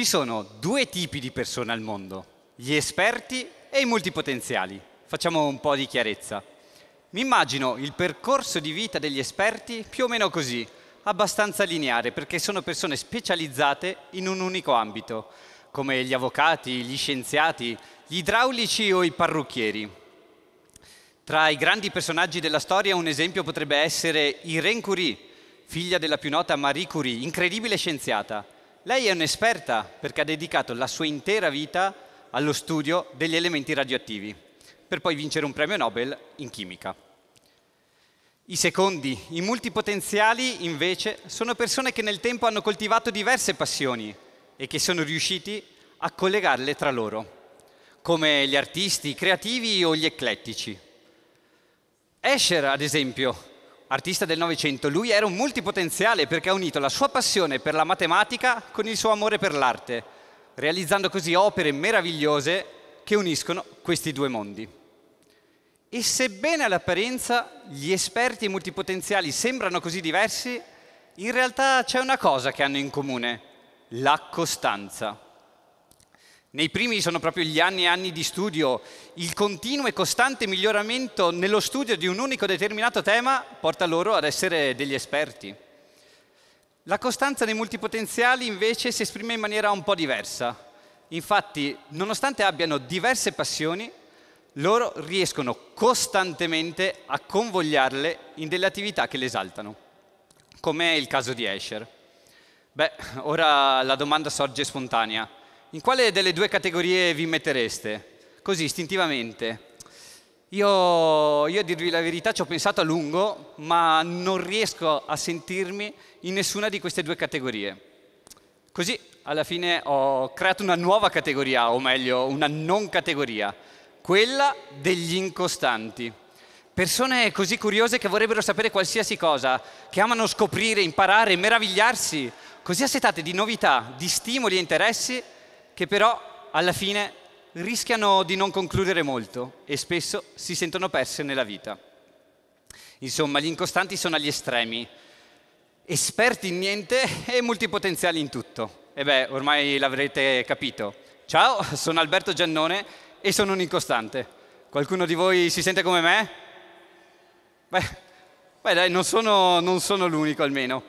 Ci sono due tipi di persone al mondo, gli esperti e i multipotenziali. Facciamo un po' di chiarezza. Mi immagino il percorso di vita degli esperti più o meno così, abbastanza lineare, perché sono persone specializzate in un unico ambito, come gli avvocati, gli scienziati, gli idraulici o i parrucchieri. Tra i grandi personaggi della storia un esempio potrebbe essere Irene Curie, figlia della più nota Marie Curie, incredibile scienziata lei è un'esperta perché ha dedicato la sua intera vita allo studio degli elementi radioattivi, per poi vincere un premio Nobel in chimica. I secondi, i multipotenziali, invece, sono persone che nel tempo hanno coltivato diverse passioni e che sono riusciti a collegarle tra loro, come gli artisti, i creativi o gli eclettici. Escher, ad esempio, artista del Novecento, lui era un multipotenziale perché ha unito la sua passione per la matematica con il suo amore per l'arte, realizzando così opere meravigliose che uniscono questi due mondi. E sebbene all'apparenza gli esperti e multipotenziali sembrano così diversi, in realtà c'è una cosa che hanno in comune, la costanza. Nei primi sono proprio gli anni e anni di studio. Il continuo e costante miglioramento nello studio di un unico determinato tema porta loro ad essere degli esperti. La costanza dei multipotenziali invece si esprime in maniera un po' diversa. Infatti, nonostante abbiano diverse passioni, loro riescono costantemente a convogliarle in delle attività che le esaltano, come è il caso di Escher. Beh, ora la domanda sorge spontanea in quale delle due categorie vi mettereste? Così, istintivamente. Io, io, a dirvi la verità, ci ho pensato a lungo, ma non riesco a sentirmi in nessuna di queste due categorie. Così, alla fine, ho creato una nuova categoria, o meglio, una non categoria, quella degli incostanti. Persone così curiose che vorrebbero sapere qualsiasi cosa, che amano scoprire, imparare, meravigliarsi, così assetate di novità, di stimoli e interessi che però alla fine rischiano di non concludere molto e spesso si sentono perse nella vita. Insomma, gli incostanti sono agli estremi, esperti in niente e multipotenziali in tutto. E beh, ormai l'avrete capito. Ciao, sono Alberto Giannone e sono un incostante. Qualcuno di voi si sente come me? Beh, beh dai, non sono, non sono l'unico almeno.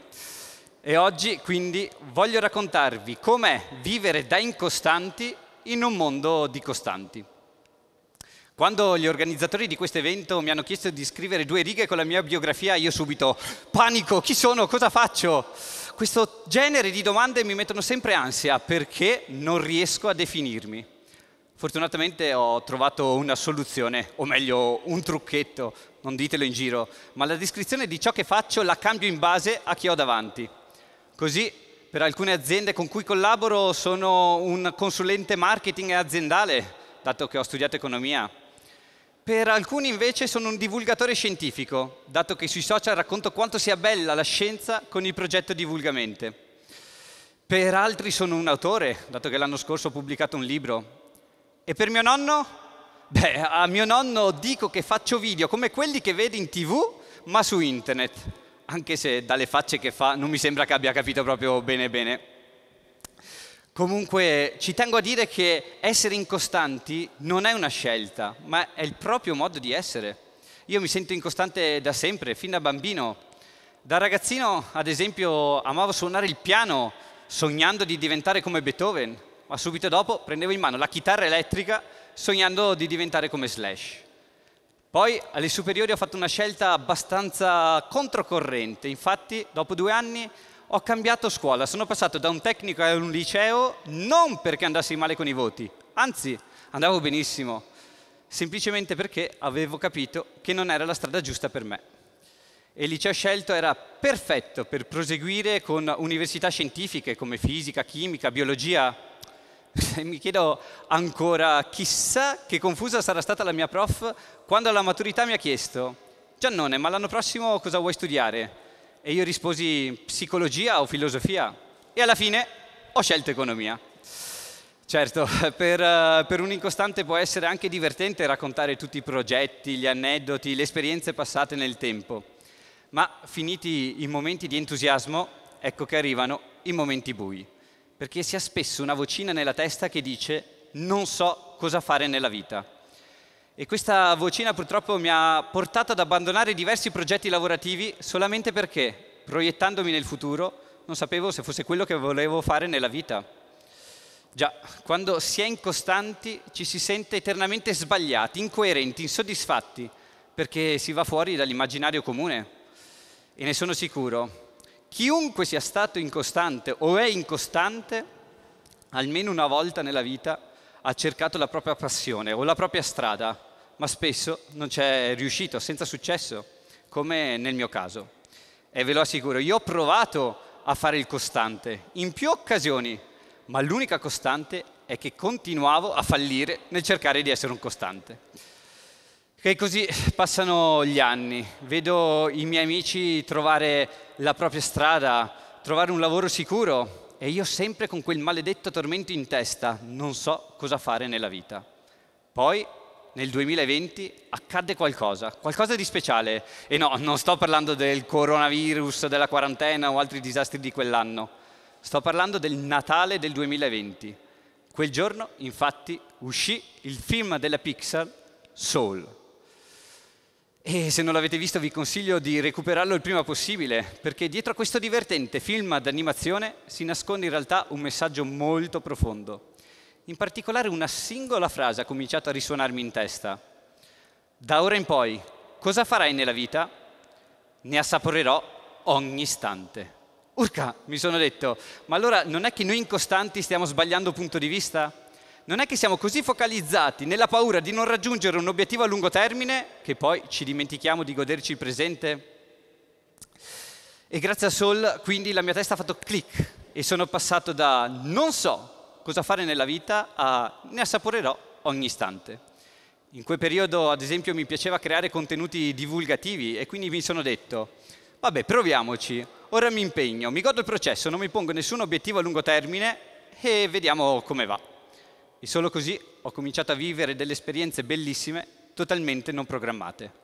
E oggi quindi voglio raccontarvi com'è vivere da incostanti in un mondo di costanti. Quando gli organizzatori di questo evento mi hanno chiesto di scrivere due righe con la mia biografia, io subito panico, chi sono, cosa faccio? Questo genere di domande mi mettono sempre ansia perché non riesco a definirmi. Fortunatamente ho trovato una soluzione, o meglio un trucchetto, non ditelo in giro, ma la descrizione di ciò che faccio la cambio in base a chi ho davanti. Così per alcune aziende con cui collaboro sono un consulente marketing aziendale, dato che ho studiato economia. Per alcuni invece sono un divulgatore scientifico, dato che sui social racconto quanto sia bella la scienza con il progetto Divulgamente. Per altri sono un autore, dato che l'anno scorso ho pubblicato un libro. E per mio nonno? Beh, a mio nonno dico che faccio video come quelli che vedi in tv, ma su internet anche se dalle facce che fa non mi sembra che abbia capito proprio bene bene. Comunque ci tengo a dire che essere incostanti non è una scelta, ma è il proprio modo di essere. Io mi sento incostante da sempre, fin da bambino. Da ragazzino, ad esempio, amavo suonare il piano sognando di diventare come Beethoven, ma subito dopo prendevo in mano la chitarra elettrica sognando di diventare come Slash. Poi alle superiori ho fatto una scelta abbastanza controcorrente, infatti dopo due anni ho cambiato scuola, sono passato da un tecnico a un liceo non perché andassi male con i voti, anzi andavo benissimo, semplicemente perché avevo capito che non era la strada giusta per me. E il liceo scelto era perfetto per proseguire con università scientifiche come fisica, chimica, biologia, E mi chiedo ancora, chissà che confusa sarà stata la mia prof quando alla maturità mi ha chiesto Giannone, ma l'anno prossimo cosa vuoi studiare? E io risposi psicologia o filosofia. E alla fine ho scelto economia. Certo, per, eh, per, un incostante può essere anche divertente raccontare tutti i progetti, gli aneddoti, le esperienze passate nel tempo, ma finiti i momenti di entusiasmo, ecco che arrivano i momenti bui perché si ha spesso una vocina nella testa che dice non so cosa fare nella vita. E questa vocina purtroppo mi ha portato ad abbandonare diversi progetti lavorativi solamente perché, proiettandomi nel futuro, non sapevo se fosse quello che volevo fare nella vita. Già, quando si è incostanti ci si sente eternamente sbagliati, incoerenti, insoddisfatti, perché si va fuori dall'immaginario comune. E ne sono sicuro, Chiunque sia stato incostante o è incostante, almeno una volta nella vita ha cercato la propria passione o la propria strada, ma spesso non c'è riuscito, senza successo, come nel mio caso. E ve lo assicuro, io ho provato a fare il costante in più occasioni, ma l'unica costante è che continuavo a fallire nel cercare di essere un costante. E così passano gli anni, vedo i miei amici trovare la propria strada, trovare un lavoro sicuro e io sempre con quel maledetto tormento in testa, non so cosa fare nella vita. Poi nel 2020 accadde qualcosa, qualcosa di speciale. E no, non sto parlando del coronavirus, della quarantena o altri disastri di quell'anno. Sto parlando del Natale del 2020. Quel giorno, infatti, uscì il film della Pixar Soul. E se non l'avete visto vi consiglio di recuperarlo il prima possibile, perché dietro a questo divertente film d'animazione si nasconde in realtà un messaggio molto profondo. In particolare una singola frase ha cominciato a risuonarmi in testa. Da ora in poi, cosa farai nella vita? Ne assaporerò ogni istante. Urca, mi sono detto, ma allora non è che noi incostanti stiamo sbagliando punto di vista? non è che siamo così focalizzati nella paura di non raggiungere un obiettivo a lungo termine che poi ci dimentichiamo di goderci il presente? E grazie a Sol, quindi, la mia testa ha fatto click e sono passato da non so cosa fare nella vita a ne assaporerò ogni istante. In quel periodo, ad esempio, mi piaceva creare contenuti divulgativi e quindi mi sono detto, vabbè, proviamoci, ora mi impegno, mi godo il processo, non mi pongo nessun obiettivo a lungo termine e vediamo come va e solo così ho cominciato a vivere delle esperienze bellissime totalmente non programmate.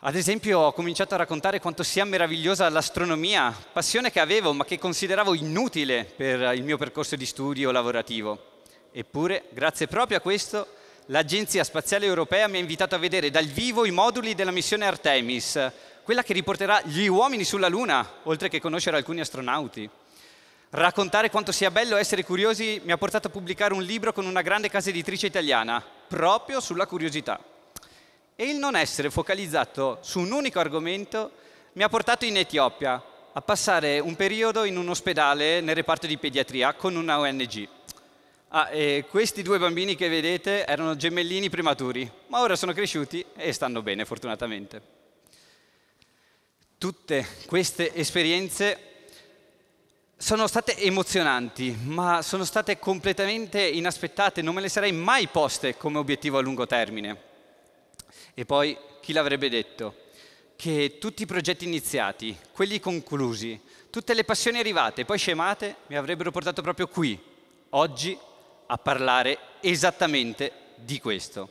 Ad esempio ho cominciato a raccontare quanto sia meravigliosa l'astronomia, passione che avevo ma che consideravo inutile per il mio percorso di studio lavorativo. Eppure, grazie proprio a questo, l'Agenzia Spaziale Europea mi ha invitato a vedere dal vivo i moduli della missione Artemis, quella che riporterà gli uomini sulla Luna, oltre che conoscere alcuni astronauti. Raccontare quanto sia bello essere curiosi mi ha portato a pubblicare un libro con una grande casa editrice italiana, proprio sulla curiosità. E il non essere focalizzato su un unico argomento mi ha portato in Etiopia a passare un periodo in un ospedale nel reparto di pediatria con una ONG. Ah, questi due bambini che vedete erano gemellini prematuri, ma ora sono cresciuti e stanno bene fortunatamente. Tutte queste esperienze sono state emozionanti, ma sono state completamente inaspettate, non me le sarei mai poste come obiettivo a lungo termine. E poi chi l'avrebbe detto? Che tutti i progetti iniziati, quelli conclusi, tutte le passioni arrivate e poi scemate mi avrebbero portato proprio qui, oggi, a parlare esattamente di questo.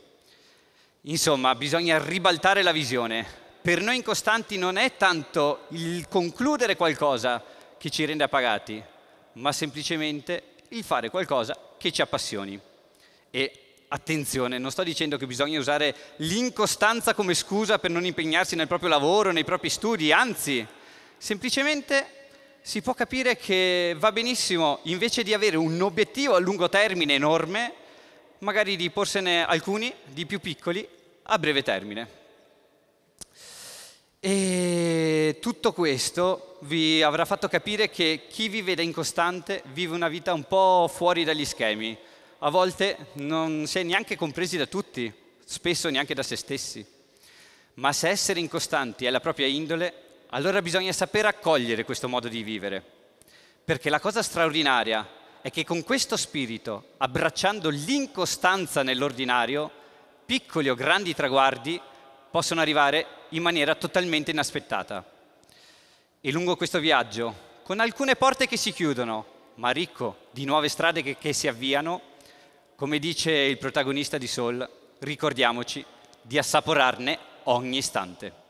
Insomma, bisogna ribaltare la visione. Per noi incostanti non è tanto il concludere qualcosa, che ci renda pagati, ma semplicemente il fare qualcosa che ci appassioni. E attenzione, non sto dicendo che bisogna usare l'incostanza come scusa per non impegnarsi nel proprio lavoro, nei propri studi, anzi, semplicemente si può capire che va benissimo, invece di avere un obiettivo a lungo termine enorme, magari di porsene alcuni, di più piccoli, a breve termine. E tutto questo vi avrà fatto capire che chi vi vede incostante vive una vita un po' fuori dagli schemi. A volte non si è neanche compresi da tutti, spesso neanche da se stessi. Ma se essere incostanti è la propria indole, allora bisogna saper accogliere questo modo di vivere. Perché la cosa straordinaria è che con questo spirito, abbracciando l'incostanza nell'ordinario, piccoli o grandi traguardi possono arrivare in maniera totalmente inaspettata. E lungo questo viaggio, con alcune porte che si chiudono, ma ricco di nuove strade che, che si avviano, come dice il protagonista di Soul, ricordiamoci di assaporarne ogni istante.